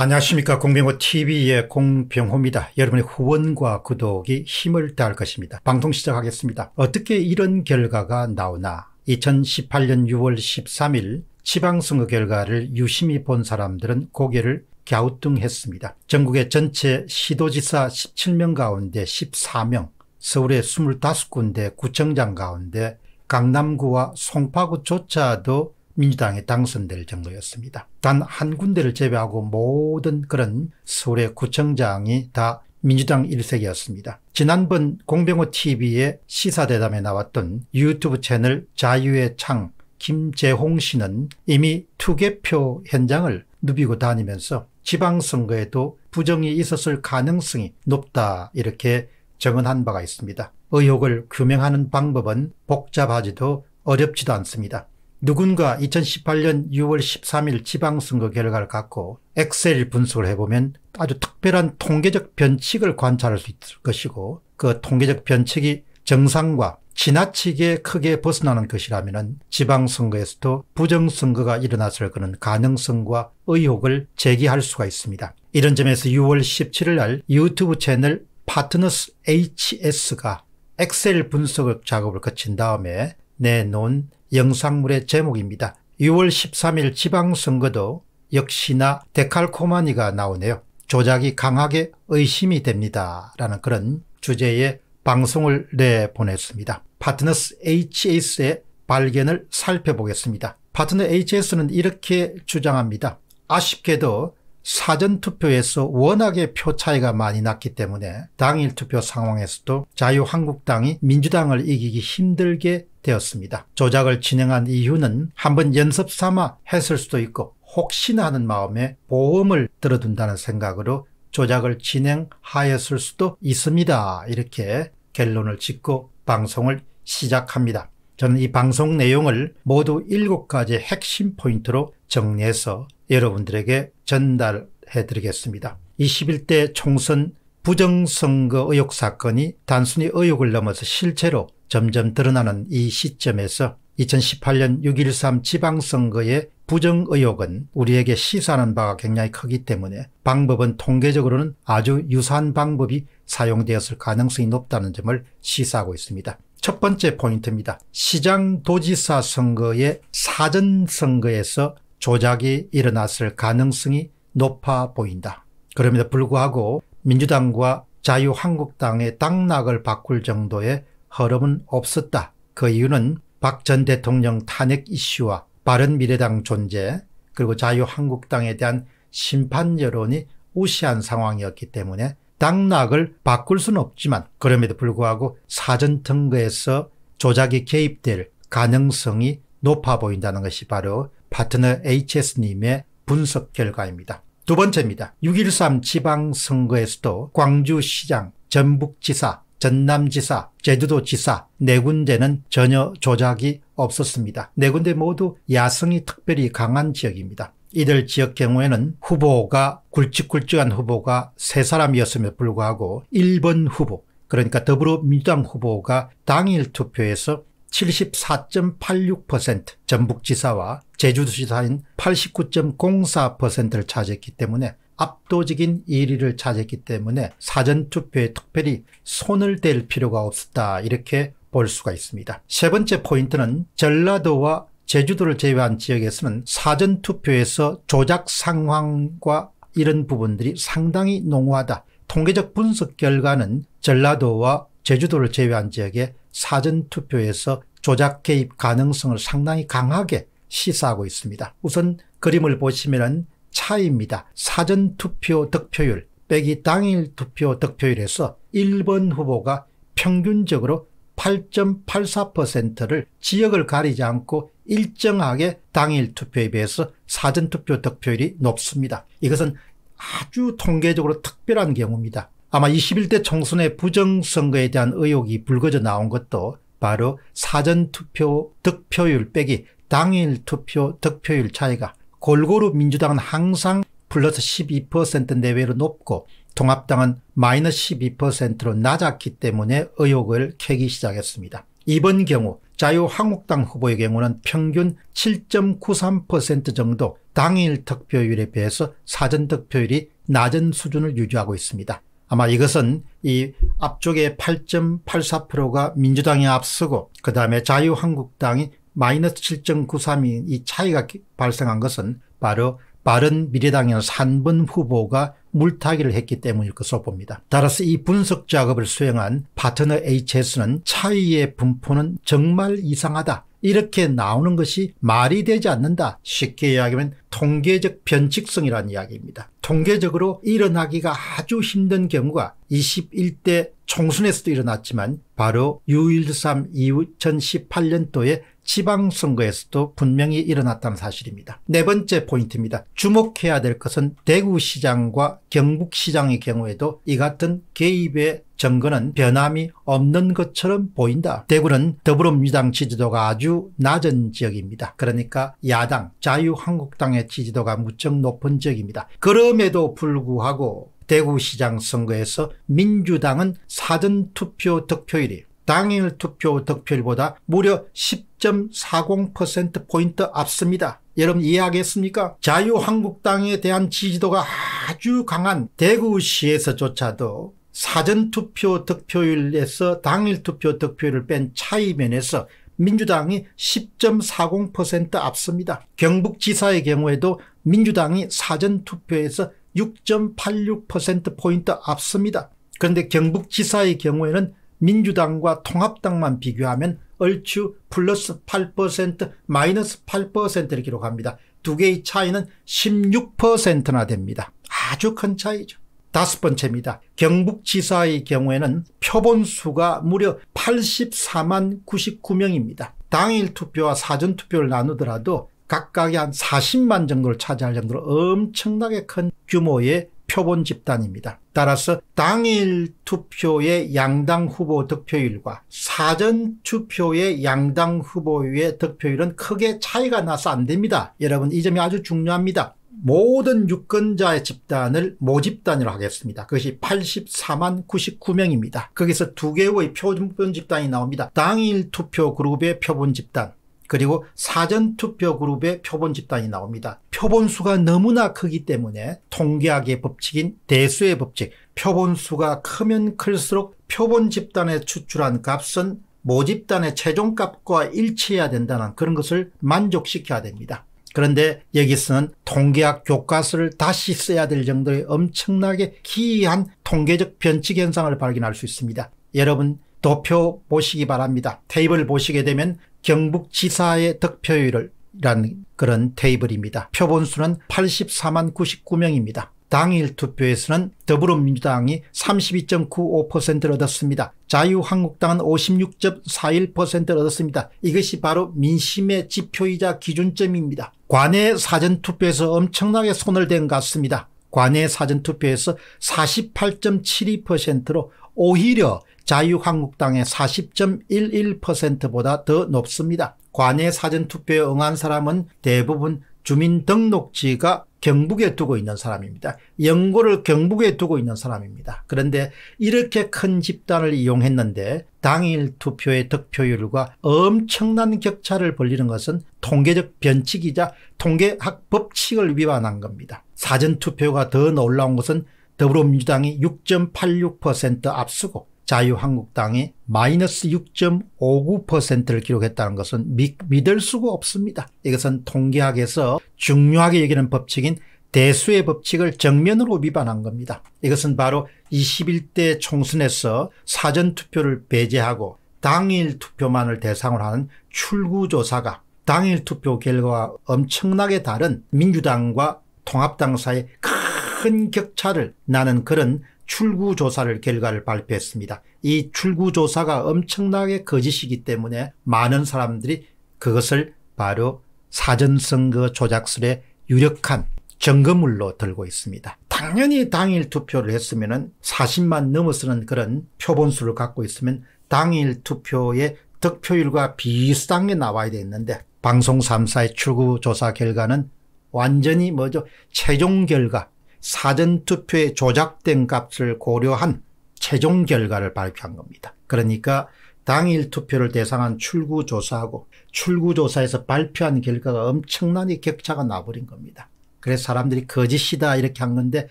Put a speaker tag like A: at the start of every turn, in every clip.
A: 안녕하십니까 공병호TV의 공병호입니다. 여러분의 후원과 구독이 힘을 다할 것입니다. 방송 시작하겠습니다. 어떻게 이런 결과가 나오나 2018년 6월 13일 지방선거 결과를 유심히 본 사람들은 고개를 갸우뚱했습니다. 전국의 전체 시도지사 17명 가운데 14명, 서울의 25군데 구청장 가운데 강남구와 송파구조차도 민주당에 당선될 정도였습니다. 단 한 군데를 제외하고 모든 그런 서울의 구청장이 다 민주당 일색이었습니다. 지난번 공병호 TV의 시사대담에 나왔던 유튜브 채널 자유의 창 김재홍 씨는 이미 투개표 현장을 누비고 다니면서 지방선거에도 부정이 있었을 가능성이 높다 이렇게 정언한 바가 있습니다. 의혹을 규명하는 방법은 복잡하지도 어렵지도 않습니다. 누군가 2018년 6월 13일 지방선거 결과를 갖고 엑셀 분석을 해보면 아주 특별한 통계적 변칙을 관찰할 수 있을 것이고 그 통계적 변칙이 정상과 지나치게 크게 벗어나는 것이라면 지방선거에서도 부정선거가 일어났을 그런 가능성과 의혹을 제기할 수가 있습니다. 이런 점에서 6월 17일 날 유튜브 채널 파트너스 HS가 엑셀 분석 작업을 거친 다음에 내놓은 영상물의 제목입니다. 6월 13일 지방선거도 역시나 데칼코마니가 나오네요. 조작이 강하게 의심이 됩니다. 라는 그런 주제의 방송을 내보냈습니다. 파트너스 HS의 발견을 살펴보겠습니다. 파트너 HS는 이렇게 주장합니다. 아쉽게도 사전투표에서 워낙에 표 차이가 많이 났기 때문에 당일 투표 상황에서도 자유한국당이 민주당을 이기기 힘들게 되었습니다. 조작을 진행한 이유는 한번 연습 삼아 했을 수도 있고 혹시나 하는 마음에 보험을 들어둔다는 생각으로 조작을 진행하였을 수도 있습니다. 이렇게 결론을 짓고 방송을 시작합니다. 저는 이 방송 내용을 모두 7가지 핵심 포인트로 정리해서 여러분들에게 전달해 드리겠습니다. 21대 총선 부정선거 의혹 사건이 단순히 의혹을 넘어서 실제로 점점 드러나는 이 시점에서 2018년 6.13 지방선거의 부정 의혹은 우리에게 시사하는 바가 굉장히 크기 때문에 방법은 통계적으로는 아주 유사한 방법이 사용되었을 가능성이 높다는 점을 시사하고 있습니다. 첫 번째 포인트입니다. 시장 도지사 선거의 사전 선거에서 조작이 일어났을 가능성이 높아 보인다. 그럼에도 불구하고 민주당과 자유한국당의 당락을 바꿀 정도의 흐름은 없었다. 그 이유는 박 전 대통령 탄핵 이슈와 바른미래당 존재 그리고 자유한국당에 대한 심판 여론이 우시한 상황이었기 때문에 당락을 바꿀 수는 없지만 그럼에도 불구하고 사전선거에서 조작이 개입될 가능성이 높아 보인다는 것이 바로 파트너 HS님의 분석 결과입니다. 두 번째입니다. 6.13 지방선거에서도 광주시장, 전북지사, 전남지사, 제주도지사 네 군데는 전혀 조작이 없었습니다. 네 군데 모두 야성이 특별히 강한 지역입니다. 이들 지역 경우에는 후보가 굵직굵직한 후보가 세 사람이었음에 불구하고 1번 후보 그러니까 더불어민주당 후보가 당일 투표에서 74.86% 전북지사와 제주도지사인 89.04%를 차지했기 때문에 압도적인 1위를 차지했기 때문에 사전투표에 특별히 손을 댈 필요가 없었다 이렇게 볼 수가 있습니다. 세 번째 포인트는 전라도와 제주도를 제외한 지역에서는 사전투표에서 조작 상황과 이런 부분들이 상당히 농후하다. 통계적 분석 결과는 전라도와 제주도를 제외한 지역에 사전투표에서 조작 개입 가능성을 상당히 강하게 시사하고 있습니다. 우선 그림을 보시면 차이입니다. 사전투표 득표율 빼기 당일 투표 득표율에서 1번 후보가 평균적으로 8.84%를 지역을 가리지 않고 일정하게 당일 투표에 비해서 사전투표 득표율이 높습니다. 이것은 아주 통계적으로 특별한 경우입니다. 아마 21대 총선의 부정선거에 대한 의혹이 불거져 나온 것도 바로 사전투표 득표율 빼기 당일 투표 득표율 차이가 골고루 민주당은 항상 플러스 12% 내외로 높고 통합당은 마이너스 12%로 낮았기 때문에 의혹을 캐기 시작했습니다. 이번 경우 자유한국당 후보의 경우는 평균 7.93% 정도 당일 득표율에 비해서 사전 득표율이 낮은 수준을 유지하고 있습니다. 아마 이것은 이 앞쪽에 8.84%가 민주당이 앞서고 그다음에 자유한국당이 마이너스 7.93이 이 차이가 발생한 것은 바로 바른미래당의 3번 후보가 물타기를 했기 때문일 것으로 봅니다. 따라서 이 분석 작업을 수행한 파트너 HS는 차이의 분포는 정말 이상하다. 이렇게 나오는 것이 말이 되지 않는다. 쉽게 이야기하면 통계적 변칙성이라는 이야기입니다. 통계적으로 일어나기가 아주 힘든 경우가 21대 총선에서도 일어났지만 바로 6.13 2018년도에 지방선거에서도 분명히 일어났다는 사실입니다. 네 번째 포인트입니다. 주목해야 될 것은 대구시장과 경북시장의 경우에도 이 같은 개입의 정거는 변함이 없는 것처럼 보인다. 대구는 더불어민주당 지지도가 아주 낮은 지역입니다. 그러니까 야당 자유한국당의 지지도가 무척 높은 지역입니다. 그럼에도 불구하고 대구시장 선거에서 민주당은 사전투표 득표율이 당일 투표 득표율보다 무려 10.40%포인트 앞섭니다. 여러분 이해하겠습니까? 자유한국당에 대한 지지도가 아주 강한 대구시에서조차도 사전투표 득표율에서 당일 투표 득표율을 뺀 차이면에서 민주당이 10.40% 앞섭니다. 경북지사의 경우에도 민주당이 사전투표에서 6.86%포인트 앞섭니다. 그런데 경북지사의 경우에는 민주당과 통합당만 비교하면 얼추 플러스 8% 마이너스 8%를 기록합니다. 두 개의 차이는 16%나 됩니다. 아주 큰 차이죠. 다섯 번째입니다. 경북지사의 경우에는 표본수가 무려 84만 99명입니다. 당일 투표와 사전 투표를 나누더라도 각각의 한 40만 정도를 차지할 정도로 엄청나게 큰 규모의 표본 집단입니다. 따라서 당일 투표의 양당 후보 득표율과 사전 투표의 양당 후보의 득표율은 크게 차이가 나서 안 됩니다. 여러분 이 점이 아주 중요합니다. 모든 유권자의 집단을 모집단이라고 하겠습니다. 그것이 84만 99명입니다. 거기서 두 개의 표본 집단이 나옵니다. 당일 투표 그룹의 표본 집단, 그리고 사전투표 그룹의 표본 집단이 나옵니다. 표본수가 너무나 크기 때문에 통계학의 법칙인 대수의 법칙, 표본수가 크면 클수록 표본 집단에 추출한 값은 모집단의 최종값과 일치해야 된다는 그런 것을 만족시켜야 됩니다. 그런데 여기서는 통계학 교과서를 다시 써야 될 정도의 엄청나게 기이한 통계적 변칙 현상을 발견할 수 있습니다. 여러분 도표 보시기 바랍니다. 테이블 보시게 되면 경북지사의 득표율이라는 그런 테이블입니다. 표본수는 84만 99명입니다. 당일 투표에서는 더불어민주당이 32.95%를 얻었습니다. 자유한국당은 56.41%를 얻었습니다. 이것이 바로 민심의 지표이자 기준점입니다. 관내 사전투표에서 엄청나게 손을 댄 것 같습니다. 관내 사전투표에서 48.72%로 오히려 자유한국당의 40.11%보다 더 높습니다. 관외 사전투표에 응한 사람은 대부분 주민등록지가 경북에 두고 있는 사람입니다. 영고를 경북에 두고 있는 사람입니다. 그런데 이렇게 큰 집단을 이용했는데 당일 투표의 득표율과 엄청난 격차를 벌리는 것은 통계적 변칙이자 통계학 법칙을 위반한 겁니다. 사전투표가 더 놀라운 것은 더불어민주당이 6.86% 앞서고 자유한국당이 마이너스 6.59%를 기록했다는 것은 미, 믿을 수가 없습니다. 이것은 통계학에서 중요하게 여기는 법칙인 대수의 법칙을 정면으로 위반한 겁니다. 이것은 바로 21대 총선에서 사전투표를 배제하고 당일 투표만을 대상으로 하는 출구조사가 당일 투표 결과와 엄청나게 다른 민주당과 통합당 사이큰 격차를 나는 그런 출구 조사를 결과를 발표했습니다. 이 출구 조사가 엄청나게 거짓이기 때문에 많은 사람들이 그것을 바로 사전선거 조작술의 유력한 증거물로 들고 있습니다. 당연히 당일 투표를 했으면 40만 넘어서는 그런 표본수를 갖고 있으면 당일 투표의 득표율과 비슷한 게 나와야 되는데 방송 3사의 출구조사 결과는 완전히 뭐죠 최종 결과 사전투표에 조작된 값을 고려한 최종 결과를 발표한 겁니다. 그러니까 당일 투표를 대상한 출구조사하고 출구조사에서 발표한 결과가 엄청나게 격차가 나버린 겁니다. 그래서 사람들이 거짓이다 이렇게 한 건데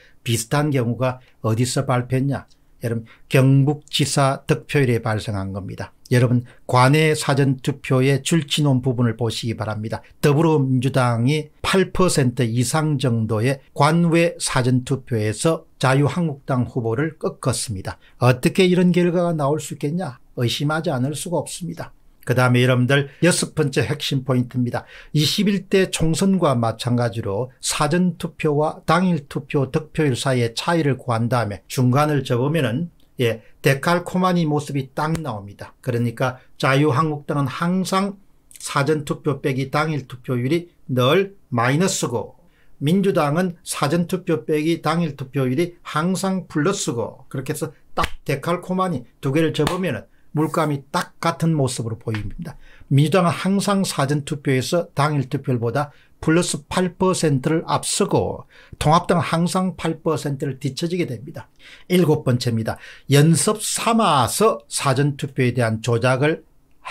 A: 비슷한 경우가 어디서 발표했냐. 여러분 경북지사 득표율에 발생한 겁니다. 여러분 관외사전투표에 줄치놓은 부분을 보시기 바랍니다. 더불어민주당이 8% 이상 정도의 관외 사전투표에서 자유한국당 후보를 꺾었습니다. 어떻게 이런 결과가 나올 수 있겠냐 의심하지 않을 수가 없습니다. 그 다음에 여러분들 여섯 번째 핵심 포인트입니다. 21대 총선과 마찬가지로 사전투표와 당일투표 득표율 사이의 차이를 구한 다음에 중간을 접으면 은 예, 데칼코마니 모습이 딱 나옵니다. 그러니까 자유한국당은 항상 사전투표 빼기 당일 투표율이 늘 마이너스고 민주당은 사전투표 빼기 당일 투표율이 항상 플러스고 그렇게 해서 딱 데칼코마니 두 개를 접으면 물감이 딱 같은 모습으로 보입니다. 민주당은 항상 사전투표에서 당일 투표율보다 플러스 8%를 앞서고 통합당 항상 8%를 뒤처지게 됩니다. 일곱 번째입니다. 연습 삼아서 사전투표에 대한 조작을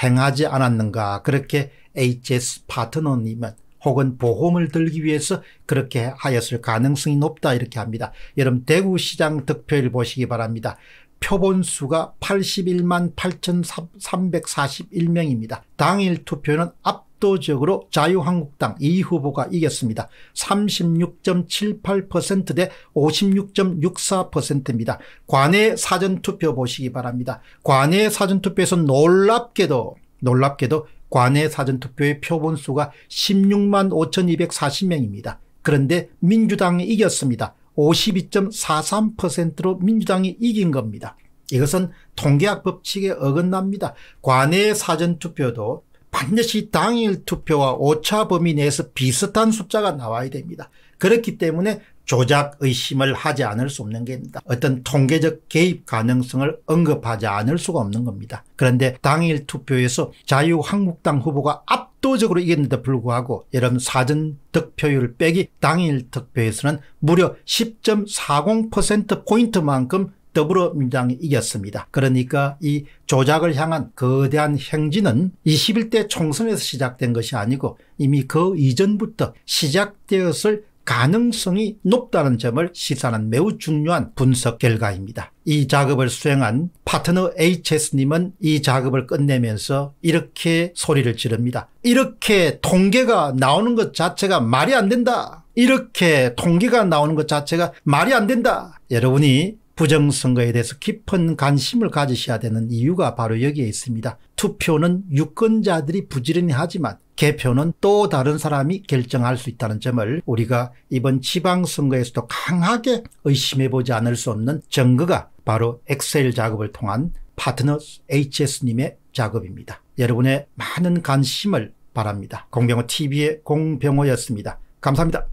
A: 행하지 않았는가 그렇게 HS 파트너님은 혹은 보험을 들기 위해서 그렇게 하였을 가능성이 높다 이렇게 합니다. 여러분 대구시장 득표율 보시기 바랍니다. 표본수가 81만 8,341명입니다. 당일 투표는 앞 압도적으로 자유한국당 이 후보가 이겼습니다. 36.78%대 56.64%입니다. 관내 사전투표 보시기 바랍니다. 관내 사전투표에서 놀랍게도 놀랍게도 관내 사전투표의 표본수가 16만 5,240명입니다. 그런데 민주당이 이겼습니다. 52.43%로 민주당이 이긴 겁니다. 이것은 통계학 법칙에 어긋납니다. 관내 사전투표도 반드시 당일 투표와 오차 범위 내에서 비슷한 숫자가 나와야 됩니다. 그렇기 때문에 조작 의심을 하지 않을 수 없는 겁니다. 어떤 통계적 개입 가능성을 언급하지 않을 수가 없는 겁니다. 그런데 당일 투표에서 자유한국당 후보가 압도적으로 이겼는데 불구하고 여러분 사전 득표율 빼기 당일 득표에서는 무려 10.40%포인트만큼 더불어민주당이 이겼습니다. 그러니까 이 조작을 향한 거대한 행진은 21대 총선에서 시작된 것이 아니고 이미 그 이전부터 시작되었을 가능성이 높다는 점을 시사하는 매우 중요한 분석 결과입니다. 이 작업을 수행한 파트너 HS님은 이 작업을 끝내면서 이렇게 소리를 지릅니다. 이렇게 통계가 나오는 것 자체가 말이 안 된다. 이렇게 통계가 나오는 것 자체가 말이 안 된다. 여러분이 부정선거에 대해서 깊은 관심을 가지셔야 되는 이유가 바로 여기에 있습니다. 투표는 유권자들이 부지런히 하지만 개표는 또 다른 사람이 결정할 수 있다는 점을 우리가 이번 지방선거에서도 강하게 의심해보지 않을 수 없는 증거가 바로 엑셀 작업을 통한 파트너 HS님의 작업입니다. 여러분의 많은 관심을 바랍니다. 공병호 TV의 공병호였습니다. 감사합니다.